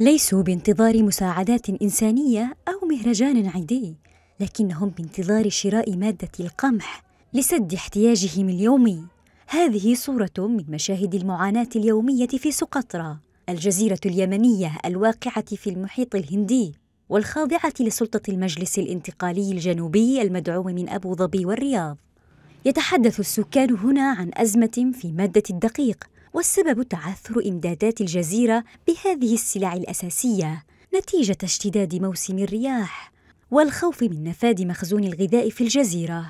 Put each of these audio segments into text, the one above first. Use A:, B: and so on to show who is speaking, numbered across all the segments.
A: ليسوا بانتظار مساعدات إنسانية أو مهرجان عيدي لكنهم بانتظار شراء مادة القمح لسد احتياجهم اليومي هذه صورة من مشاهد المعاناة اليومية في سقطرى الجزيرة اليمنية الواقعة في المحيط الهندي والخاضعة لسلطة المجلس الانتقالي الجنوبي المدعوم من أبو ظبي والرياض يتحدث السكان هنا عن أزمة في مادة الدقيق والسبب تعثر إمدادات الجزيرة بهذه السلع الأساسية نتيجة اشتداد موسم الرياح والخوف من نفاد مخزون الغذاء في الجزيرة.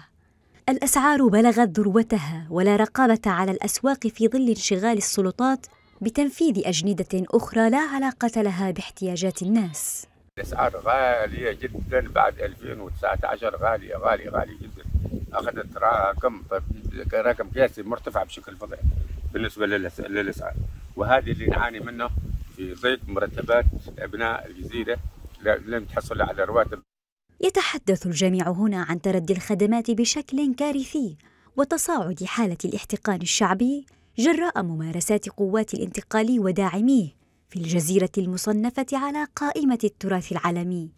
A: الأسعار بلغت ذروتها ولا رقابة على الأسواق في ظل انشغال السلطات بتنفيذ أجندة أخرى لا علاقة لها باحتياجات الناس.
B: الأسعار غالية جدا بعد 2019 غالية غالية غالية جدا. أخذت رقم رقم قياسي مرتفع بشكل فظيع. بالنسبه للاسعار وهذه اللي نعاني منه في ضيق مرتبات ابناء الجزيره لم تحصل على رواتب
A: يتحدث الجميع هنا عن تردي الخدمات بشكل كارثي وتصاعد حاله الاحتقان الشعبي جراء ممارسات قوات الانتقال وداعميه في الجزيره المصنفه على قائمه التراث العالمي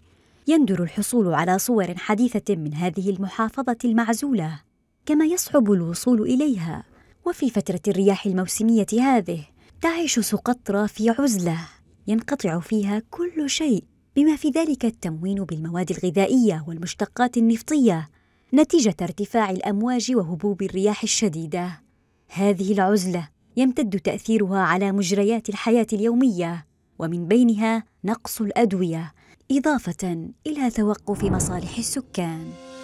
A: يندر الحصول على صور حديثه من هذه المحافظه المعزوله كما يصعب الوصول اليها وفي فترة الرياح الموسمية هذه تعيش سقطرى في عزلة ينقطع فيها كل شيء بما في ذلك التموين بالمواد الغذائية والمشتقات النفطية نتيجة ارتفاع الأمواج وهبوب الرياح الشديدة. هذه العزلة يمتد تأثيرها على مجريات الحياة اليومية ومن بينها نقص الأدوية إضافة إلى توقف مصالح السكان.